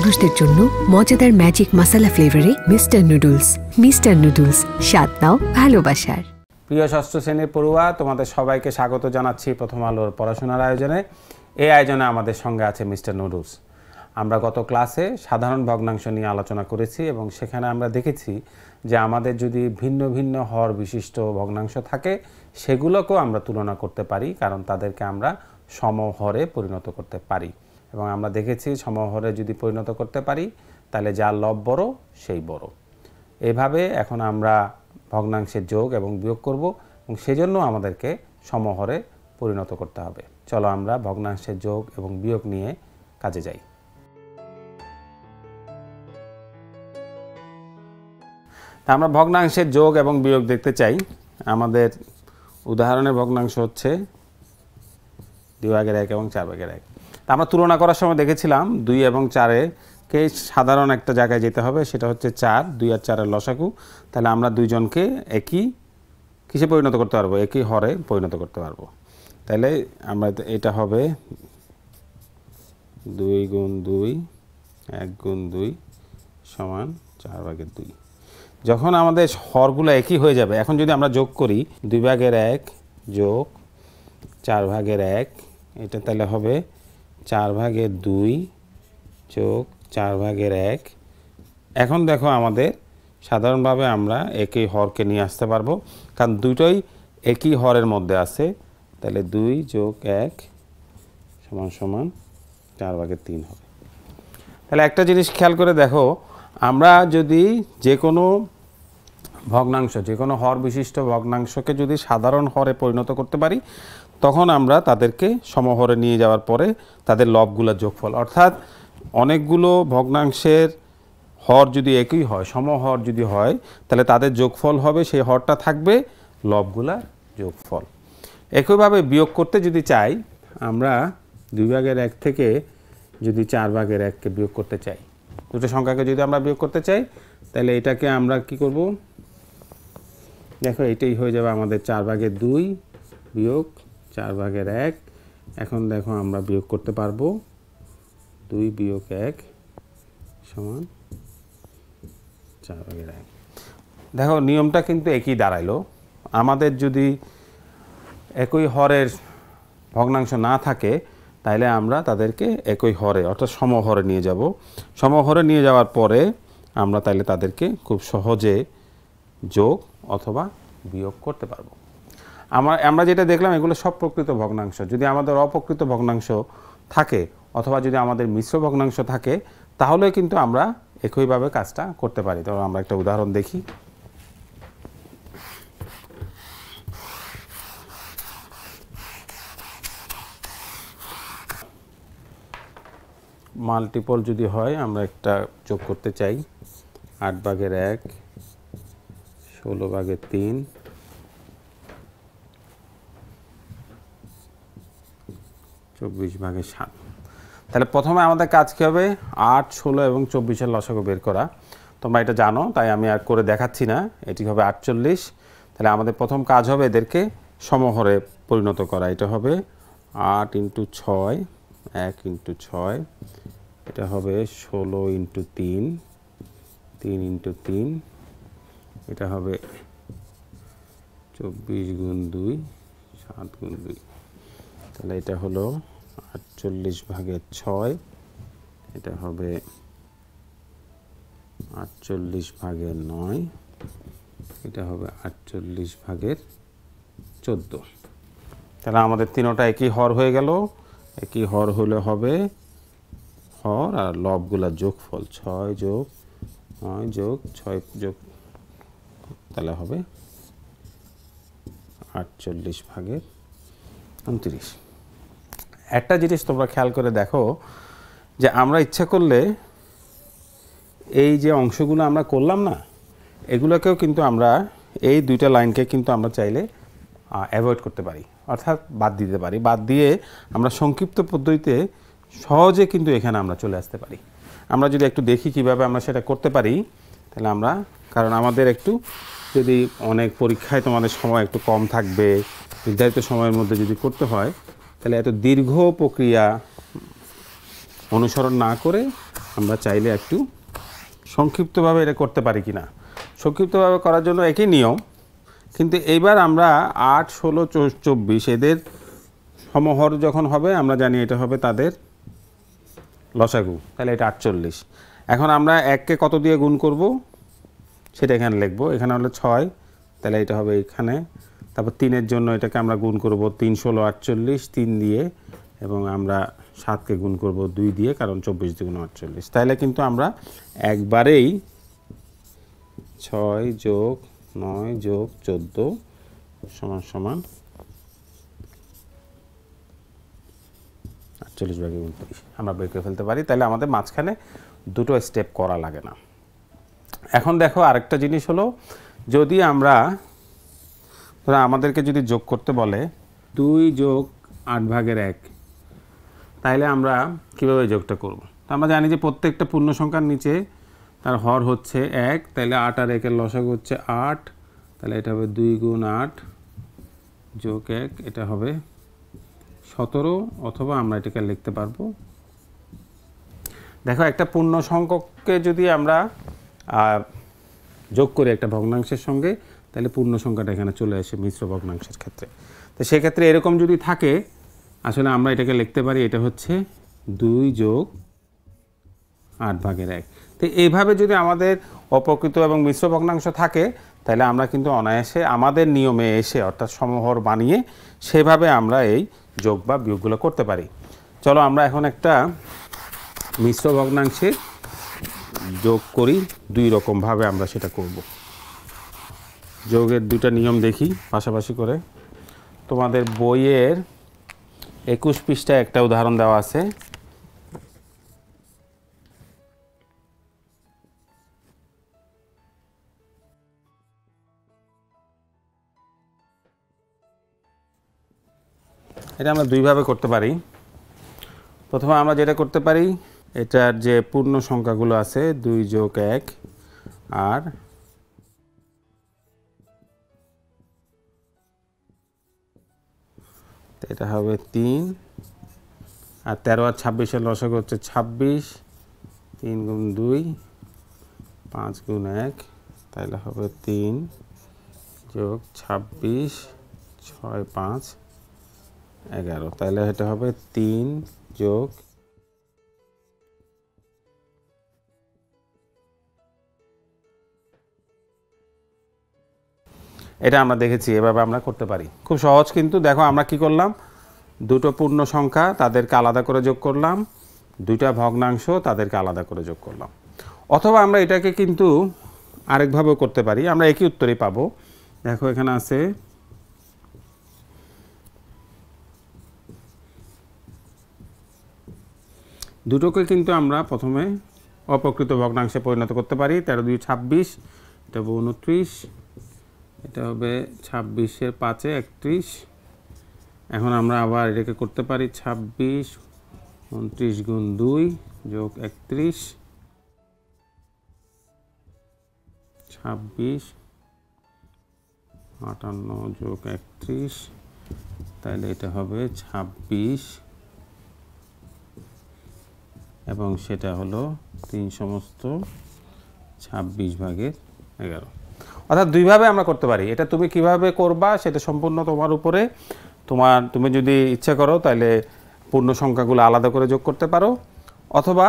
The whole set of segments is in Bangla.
মানুষদের জন্য মজাদার ম্যাজিক মশলা ফ্লেভারে মিস্টার নুডলস মিস্টার নুডলস স্বাদ নাও ভালোবাসার প্রিয় ষষ্ঠ শ্রেণীর পড়ুয়া তোমাদের সবাইকে স্বাগত জানাচ্ছি প্রথম আলোর পড়াশোনার আয়োজনে এই আয়োজনে আমাদের সঙ্গে আছে মিস্টার নুডলস আমরা গত ক্লাসে সাধারণ ভগ্নাংশ নিয়ে আলোচনা করেছি এবং সেখানে আমরা দেখেছি যে আমাদের যদি ভিন্ন ভিন্ন হর বিশিষ্ট ভগ্নাংশ থাকে সেগুলোকেও আমরা তুলনা করতে পারি কারণ তাদেরকে আমরা সমহরে পরিণত করতে পারি এবং আমরা দেখেছি সমহরে যদি পরিণত করতে পারি তাহলে যা লব বড় সেই বড় এভাবে এখন আমরা ভগ্নাংশের যোগ এবং বিয়োগ করব এবং সেজন্য আমাদেরকে সমহরে পরিণত করতে হবে চলো আমরা ভগ্নাংশের যোগ এবং বিয়োগ নিয়ে কাজে যাই আমরা ভগ্নাংশের যোগ এবং বিয়োগ দেখতে চাই আমাদের উদাহরণের ভগ্নাংশ হচ্ছে দুই ভাগের এক এবং চার ভাগের এক আমরা তুলনা করার সময় দেখেছিলাম দুই এবং চারে কে সাধারণ একটা জায়গায় যেতে হবে সেটা হচ্ছে চার দুই আর চারের লসাকু তাহলে আমরা দুইজনকে একই কিসে পরিণত করতে পারবো একই হরে পরিণত করতে পারবো তাহলে আমরা এটা হবে দুই গুণ দুই এক গুণ দুই সমান চার ভাগের দুই যখন আমাদের হরগুলো একই হয়ে যাবে এখন যদি আমরা যোগ করি দুই ভাগের এক যোগ চার ভাগের এক এটা তাহলে হবে চার ভাগের দুই যোগ চার ভাগের এক এখন দেখো আমাদের সাধারণভাবে আমরা একই হরকে নিয়ে আসতে পারবো কারণ দুটোই একই হরের মধ্যে আছে তাহলে দুই যোগ এক সমান সমান চার ভাগের তিন হবে তাহলে একটা জিনিস খেয়াল করে দেখো আমরা যদি যে কোনো ভগ্নাংশ যে কোনো হর বিশিষ্ট ভগ্নাংশকে যদি সাধারণ হরে পরিণত করতে পারি তখন আমরা তাদেরকে সমহরে নিয়ে যাওয়ার পরে তাদের লবগুলোর যোগফল অর্থাৎ অনেকগুলো ভগ্নাংশের হর যদি একই হয় সমহর যদি হয় তাহলে তাদের যোগফল হবে সেই হরটা থাকবে লবগুলার যোগফল একইভাবে বিয়োগ করতে যদি চাই আমরা দুই ভাগের এক থেকে যদি চার ভাগের এককে বিয়োগ করতে চাই দুটো সংখ্যাকে যদি আমরা বিয়োগ করতে চাই তাহলে এটাকে আমরা কি করব দেখো এটাই হয়ে যাবে আমাদের চার ভাগের দুই বিয়োগ চার ভাগের এক এখন দেখো আমরা বিয়োগ করতে পারবো দুই বিয়োগ এক সমান চার ভাগের এক দেখো নিয়মটা কিন্তু একই দাঁড়াইলো আমাদের যদি একই হরের ভগ্নাংশ না থাকে তাহলে আমরা তাদেরকে একই হরে অর্থাৎ সমহরে নিয়ে যাব সমহরে নিয়ে যাওয়ার পরে আমরা তাহলে তাদেরকে খুব সহজে যোগ অথবা বিয়োগ করতে পারবো আমরা আমরা যেটা দেখলাম এগুলো সব প্রকৃত ভগ্নাংশ যদি আমাদের অপ্রকৃত ভগ্নাংশ থাকে অথবা যদি আমাদের মিশ্র ভগ্নাংশ থাকে তাহলে কিন্তু আমরা একইভাবে কাজটা করতে পারি তো আমরা একটা উদাহরণ দেখি মাল্টিপল যদি হয় আমরা একটা যোগ করতে চাই আট ভাগের এক ষোলো ভাগের তিন চব্বিশ ভাগে সাত তাহলে প্রথমে আমাদের কাজ কী হবে আট ষোলো এবং চব্বিশের লসাগু বের করা তোমরা এটা জানো তাই আমি আর করে দেখাচ্ছি না এটি হবে আটচল্লিশ তাহলে আমাদের প্রথম কাজ হবে এদেরকে সমহরে পরিণত করা এটা হবে আট ইন্টু ছয় এক ইন্টু ছয় এটা হবে ষোলো ইন্টু তিন তিন ইন্টু তিন এটা হবে চব্বিশ গুণ দুই সাত গুণ দুই তাহলে এটা হলো আটচল্লিশ ভাগের ছয় এটা হবে আটচল্লিশ ভাগের নয় এটা হবে আটচল্লিশ ভাগের চোদ্দো তাহলে আমাদের তিনোটা একই হর হয়ে গেল একই হর হলে হবে হর আর লবগুলা যোগফল ছয় যোগ নয় যোগ ছয় যোগ তাহলে হবে আটচল্লিশ ভাগের উনত্রিশ একটা জিনিস তোমরা খেয়াল করে দেখো যে আমরা ইচ্ছা করলে এই যে অংশগুলো আমরা করলাম না এগুলোকেও কিন্তু আমরা এই দুইটা লাইনকে কিন্তু আমরা চাইলে অ্যাভয়েড করতে পারি অর্থাৎ বাদ দিতে পারি বাদ দিয়ে আমরা সংক্ষিপ্ত পদ্ধতিতে সহজে কিন্তু এখানে আমরা চলে আসতে পারি আমরা যদি একটু দেখি কিভাবে আমরা সেটা করতে পারি তাহলে আমরা কারণ আমাদের একটু যদি অনেক পরীক্ষায় তোমাদের সময় একটু কম থাকবে নির্ধারিত সময়ের মধ্যে যদি করতে হয় তাহলে এত দীর্ঘ প্রক্রিয়া অনুসরণ না করে আমরা চাইলে একটু সংক্ষিপ্তভাবে এটা করতে পারি কি না সংক্ষিপ্তভাবে করার জন্য একই নিয়ম কিন্তু এইবার আমরা আট ষোলো চব্বিশ এদের সমহর যখন হবে আমরা জানি এটা হবে তাদের লসাগু তাহলে এটা আটচল্লিশ এখন আমরা এককে কত দিয়ে গুণ করব সেটা এখানে লিখবো এখানে হলো ছয় তাহলে এটা হবে এখানে তারপর তিনের জন্য এটাকে আমরা গুণ করব তিন ষোলো আটচল্লিশ তিন দিয়ে এবং আমরা সাতকে গুণ করব দুই দিয়ে কারণ চব্বিশ দুগুণ আটচল্লিশ তাহলে কিন্তু আমরা একবারেই ছয় যোগ নয় যোগ চোদ্দো সমান সমান আটচল্লিশ ভাগে উনত্রিশ আমরা বের করে ফেলতে পারি তাহলে আমাদের মাঝখানে দুটো স্টেপ করা লাগে না এখন দেখো আরেকটা জিনিস হলো যদি আমরা আমাদেরকে যদি যোগ করতে বলে দুই যোগ আট ভাগের এক তাহলে আমরা কিভাবে যোগটা করব তা আমরা জানি যে প্রত্যেকটা পূর্ণ সংখ্যার নিচে তার হর হচ্ছে এক তাহলে আট আর একের লসাগ হচ্ছে আট তাহলে এটা হবে দুই গুণ আট যোগ এক এটা হবে সতেরো অথবা আমরা এটাকে লিখতে পারবো দেখো একটা পূর্ণ সংখ্যককে যদি আমরা যোগ করি একটা ভগ্নাংশের সঙ্গে তাহলে পূর্ণ সংখ্যাটা এখানে চলে আসে মিশ্র ভগ্নাংশের ক্ষেত্রে তো সেক্ষেত্রে এরকম যদি থাকে আসলে আমরা এটাকে লিখতে পারি এটা হচ্ছে দুই যোগ আট ভাগের এক তো এইভাবে যদি আমাদের অপকৃত এবং মিশ্র ভগ্নাংশ থাকে তাহলে আমরা কিন্তু অনায়াসে আমাদের নিয়মে এসে অর্থাৎ সমহর বানিয়ে সেভাবে আমরা এই যোগ বা বিয়োগগুলো করতে পারি চলো আমরা এখন একটা মিশ্র ভগ্নাংশে যোগ করি দুই রকমভাবে আমরা সেটা করবো যোগের দুটা নিয়ম দেখি পাশাপাশি করে তোমাদের বইয়ের একুশ পৃষ্ঠা একটা উদাহরণ দেওয়া আছে এটা আমরা দুইভাবে করতে পারি প্রথমে আমরা যেটা করতে পারি এটার যে পূর্ণ সংখ্যাগুলো আছে দুই যোগ এক আর এটা হবে তিন আর তেরো আর ছাব্বিশের লসক হচ্ছে ছাব্বিশ তিন গুণ দুই পাঁচ গুণ এক তাহলে হবে তিন যোগ ছাব্বিশ ছয় পাঁচ এগারো তাহলে এটা হবে তিন যোগ এটা আমরা দেখেছি এভাবে আমরা করতে পারি খুব সহজ কিন্তু দেখো আমরা কি করলাম দুটো পূর্ণ সংখ্যা তাদেরকে আলাদা করে যোগ করলাম দুইটা ভগ্নাংশ তাদেরকে আলাদা করে যোগ করলাম অথবা আমরা এটাকে কিন্তু আরেকভাবেও করতে পারি আমরা একই উত্তরেই পাবো দেখো এখানে আছে দুটোকে কিন্তু আমরা প্রথমে অপ্রকৃত ভগ্নাংশে পরিণত করতে পারি তেরো দুই ছাব্বিশ তবু উনত্রিশ এটা হবে ছাব্বিশের পাঁচে একত্রিশ এখন আমরা আবার এটাকে করতে পারি ছাব্বিশ উনত্রিশ গুণ দুই যোগ একত্রিশ ছাব্বিশ আটান্ন যোগ একত্রিশ তাহলে এটা হবে ছাব্বিশ এবং সেটা হলো তিন সমস্ত ছাব্বিশ ভাগের এগারো অর্থাৎ দুইভাবে আমরা করতে পারি এটা তুমি কিভাবে করবা সেটা সম্পূর্ণ তোমার উপরে তোমার তুমি যদি ইচ্ছা করো তাহলে পূর্ণ সংখ্যাগুলো আলাদা করে যোগ করতে পারো অথবা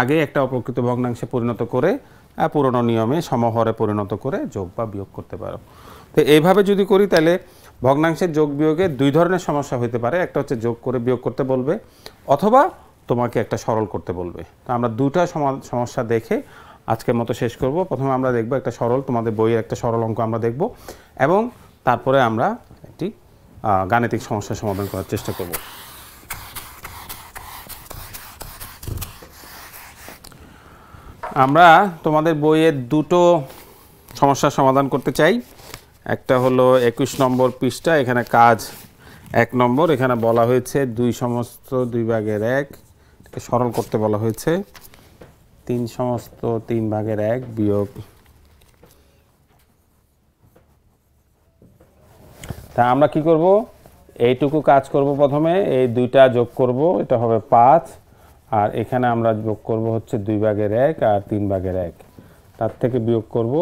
আগে একটা অপ্রকৃত ভগ্নাংশে পরিণত করে পুরনো নিয়মে সমহরে পরিণত করে যোগ বা বিয়োগ করতে পারো তো এইভাবে যদি করি তাহলে ভগ্নাংশের যোগ বিয়োগে দুই ধরনের সমস্যা হতে পারে একটা হচ্ছে যোগ করে বিয়োগ করতে বলবে অথবা তোমাকে একটা সরল করতে বলবে তো আমরা দুটা সমস্যা দেখে আজকের মতো শেষ করব প্রথমে আমরা দেখব একটা সরল তোমাদের বইয়ের একটা সরল অঙ্ক আমরা দেখব এবং তারপরে আমরা একটি গাণিতিক সমস্যা সমাধান করার চেষ্টা করব আমরা তোমাদের বইয়ের দুটো সমস্যা সমাধান করতে চাই একটা হলো একুশ নম্বর পৃষ্ঠা এখানে কাজ এক নম্বর এখানে বলা হয়েছে দুই সমস্ত দুই ভাগের এক সরল করতে বলা হয়েছে তিন সমস্ত তিন ভাগের এক বিয়োগ তা আমরা কি করব এইটুকু কাজ করব প্রথমে এই দুইটা যোগ করব এটা হবে পাঁচ আর এখানে আমরা যোগ করব হচ্ছে দুই ভাগের এক আর তিন ভাগের এক তার থেকে বিয়োগ করব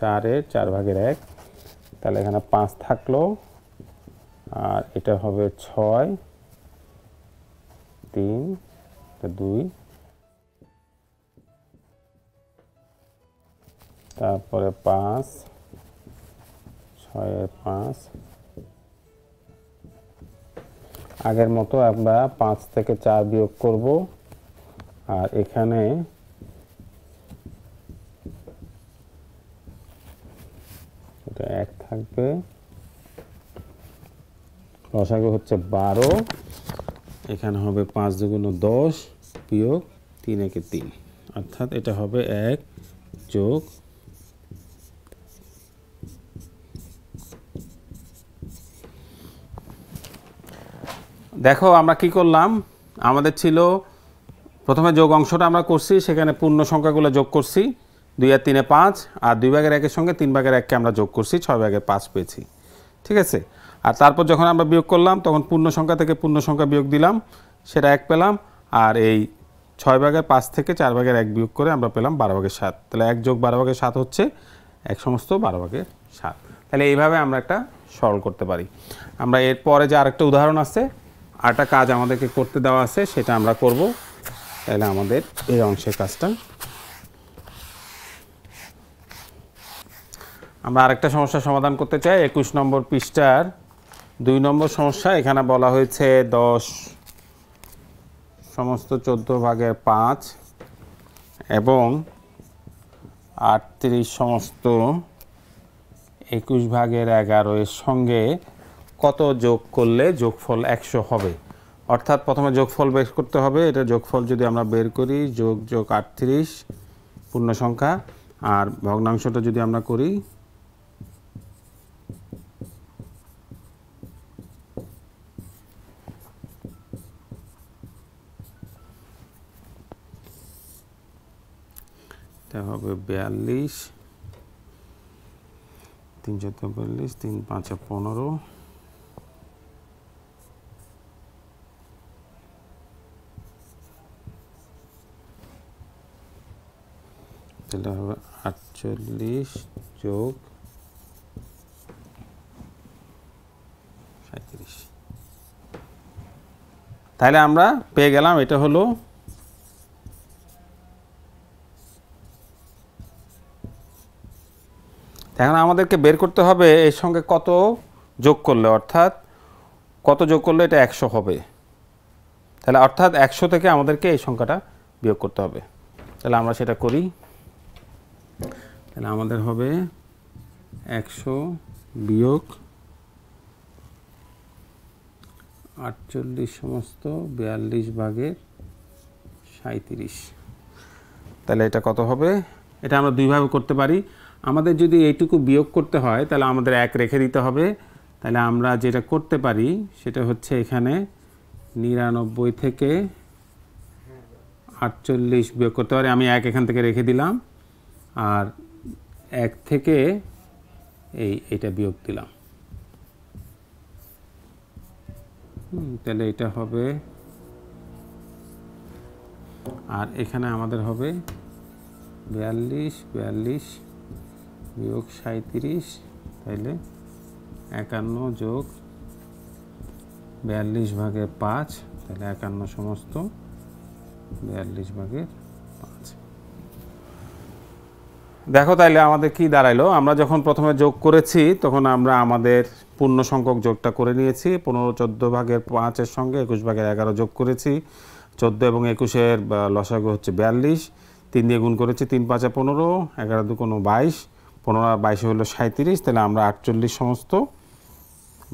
চারের চার ভাগের এক তাহলে এখানে পাঁচ থাকলো আর এটা হবে ছয় তিন দুই তারপরে পাঁচ ছয়ের পাঁচ আগের মতো আমরা পাঁচ থেকে চার বিয়োগ করব আর এখানে এটা এক থাকবে রসাগু হচ্ছে বারো এখানে হবে পাঁচ দুগুণ দশ বিয়োগ তিন একে তিন অর্থাৎ এটা হবে এক যোগ দেখো আমরা কি করলাম আমাদের ছিল প্রথমে যোগ অংশটা আমরা করছি সেখানে পূর্ণ সংখ্যাগুলো যোগ করছি দুই আর তিনে পাঁচ আর দুই ভাগের একের সঙ্গে তিন ভাগের এককে আমরা যোগ করছি ছয় ভাগের পাঁচ পেয়েছি ঠিক আছে আর তারপর যখন আমরা বিয়োগ করলাম তখন পূর্ণ সংখ্যা থেকে পূর্ণ সংখ্যা বিয়োগ দিলাম সেটা এক পেলাম আর এই ছয় ভাগের পাঁচ থেকে চার ভাগের এক বিয়োগ করে আমরা পেলাম বারো ভাগের সাত তাহলে এক যোগ বারো ভাগের সাত হচ্ছে এক সমস্ত বারো ভাগের সাত তাহলে এইভাবে আমরা একটা সরল করতে পারি আমরা এরপরে যে আরেকটা উদাহরণ আছে আটা কাজ আমাদেরকে করতে দেওয়া আছে সেটা আমরা করব তাহলে আমাদের এই অংশের কাজটা আমরা আরেকটা সমস্যা সমাধান করতে চাই একুশ নম্বর পৃষ্ঠার দুই নম্বর সমস্যা এখানে বলা হয়েছে দশ সমস্ত চোদ্দো ভাগের পাঁচ এবং আটত্রিশ সমস্ত একুশ ভাগের এগারো এর সঙ্গে কত যোগ করলে যোগফল একশো হবে অর্থাৎ প্রথমে যোগফল বের করতে হবে এটা যোগফল যদি আমরা বের করি যোগ যোগ আটত্রিশ পূর্ণ সংখ্যা আর ভগ্নাংশটা যদি আমরা করি হবে বিয়াল্লিশ তিন চোদ্দ তিন পাঁচে পনেরো তাহলে হবে আটচল্লিশ যোগ সাঁত্রিশ তাহলে আমরা পেয়ে গেলাম এটা হলো এখন আমাদেরকে বের করতে হবে এর সঙ্গে কত যোগ করলে অর্থাৎ কত যোগ করলে এটা একশো হবে তাহলে অর্থাৎ একশো থেকে আমাদেরকে এই সংখ্যাটা বিয়োগ করতে হবে তাহলে আমরা সেটা করি তাহলে আমাদের হবে একশো বিয়োগ আটচল্লিশ সমস্ত বিয়াল্লিশ ভাগের সাঁত্রিশ তাহলে এটা কত হবে এটা আমরা দুইভাবে করতে পারি আমাদের যদি এইটুকু বিয়োগ করতে হয় তাহলে আমাদের এক রেখে দিতে হবে তাহলে আমরা যেটা করতে পারি সেটা হচ্ছে এখানে নিরানব্বই থেকে আটচল্লিশ বিয়োগ করতে পারি আমি এক এখান থেকে রেখে দিলাম আর এক থেকে এই এটা বিয়োগ দিলাম তাহলে এটা হবে আর এখানে আমাদের হবে বিয়াল্লিশ বিয়াল্লিশ বিয়োগ সাঁত্রিশ তাইলে একান্ন যোগ বিয়াল্লিশ ভাগের পাঁচ তাহলে একান্ন সমস্ত বিয়াল্লিশ ভাগের পাঁচ দেখো তাইলে আমাদের কি দাঁড়াইলো আমরা যখন প্রথমে যোগ করেছি তখন আমরা আমাদের পূর্ণ সংখ্যক যোগটা করে নিয়েছি পনেরো চোদ্দো ভাগের পাঁচের সঙ্গে একুশ ভাগের এগারো যোগ করেছি চোদ্দো এবং একুশের লসাগ হচ্ছে বিয়াল্লিশ তিন দিয়ে গুণ করেছি তিন পাঁচে পনেরো এগারো দু কোনো বাইশ পনেরো বাইশে হলো সাঁত্রিশ তাহলে আমরা আটচল্লিশ সমস্ত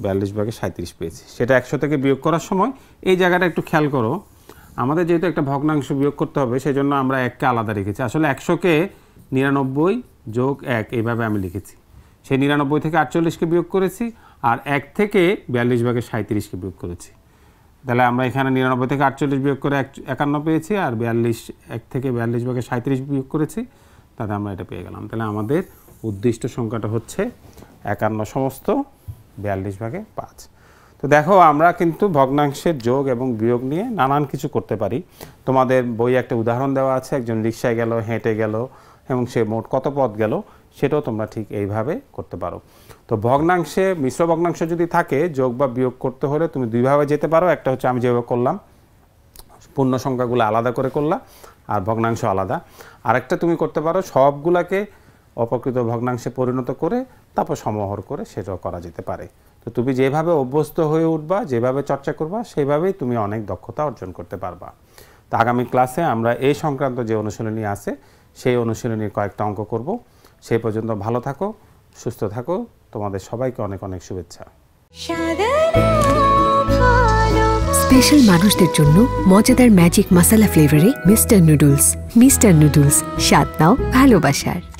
বিয়াল্লিশ ভাগে সাঁত্রিশ পেয়েছি সেটা একশো থেকে বিয়োগ করার সময় এই জায়গাটা একটু খেয়াল করো আমাদের যেহেতু একটা ভগ্নাংশ বিয়োগ করতে হবে সেই জন্য আমরা এককে আলাদা রেখেছি আসলে একশোকে নিরানব্বই যোগ এক এইভাবে আমি লিখেছি সেই নিরানব্বই থেকে আটচল্লিশকে বিয়োগ করেছি আর এক থেকে বিয়াল্লিশ ভাগে সাঁত্রিশকে বিয়োগ করেছি তাহলে আমরা এখানে নিরানব্বই থেকে আটচল্লিশ বিয়োগ করে এক একান্ন পেয়েছি আর বিয়াল্লিশ এক থেকে বিয়াল্লিশ ভাগে সাঁত্রিশ বিয়োগ করেছি তাতে আমরা এটা পেয়ে গেলাম তাহলে আমাদের উদ্দিষ্ট সংখ্যাটা হচ্ছে একান্ন সমস্ত বিয়াল্লিশ ভাগে পাঁচ তো দেখো আমরা কিন্তু ভগ্নাংশের যোগ এবং বিয়োগ নিয়ে নানান কিছু করতে পারি তোমাদের বই একটা উদাহরণ দেওয়া আছে একজন রিক্সায় গেল হেঁটে গেল এবং সে মোট কত পদ গেল সেটাও তোমরা ঠিক এইভাবে করতে পারো তো ভগ্নাংশে মিশ্র ভগ্নাংশ যদি থাকে যোগ বা বিয়োগ করতে হলে তুমি দুইভাবে যেতে পারো একটা হচ্ছে আমি যেভাবে করলাম পূর্ণ সংখ্যাগুলো আলাদা করে করলাম আর ভগ্নাংশ আলাদা আরেকটা তুমি করতে পারো সবগুলাকে অপকৃত ভগ্নাংশে পরিণত করে তারপর সমহর করে সেটাও করা যেতে পারে তো তুমি যেভাবে অভ্যস্ত হয়ে উঠবা যেভাবে চর্চা করবা সেভাবেই তুমি অনেক দক্ষতা অর্জন করতে পারবা তো আগামী ক্লাসে আমরা এই সংক্রান্ত যে অনুশীলনী আছে সেই অনুশীলনীর কয়েকটা অঙ্ক করব সেই পর্যন্ত ভালো থাকো সুস্থ থাকো তোমাদের সবাইকে অনেক অনেক শুভেচ্ছা স্পেশাল মানুষদের জন্য মজাদার ম্যাজিক মশালা ফ্লেভারে মিস্টার নুডলস মিস্টার নুডলস স্বাদ নাও ভালোবাসার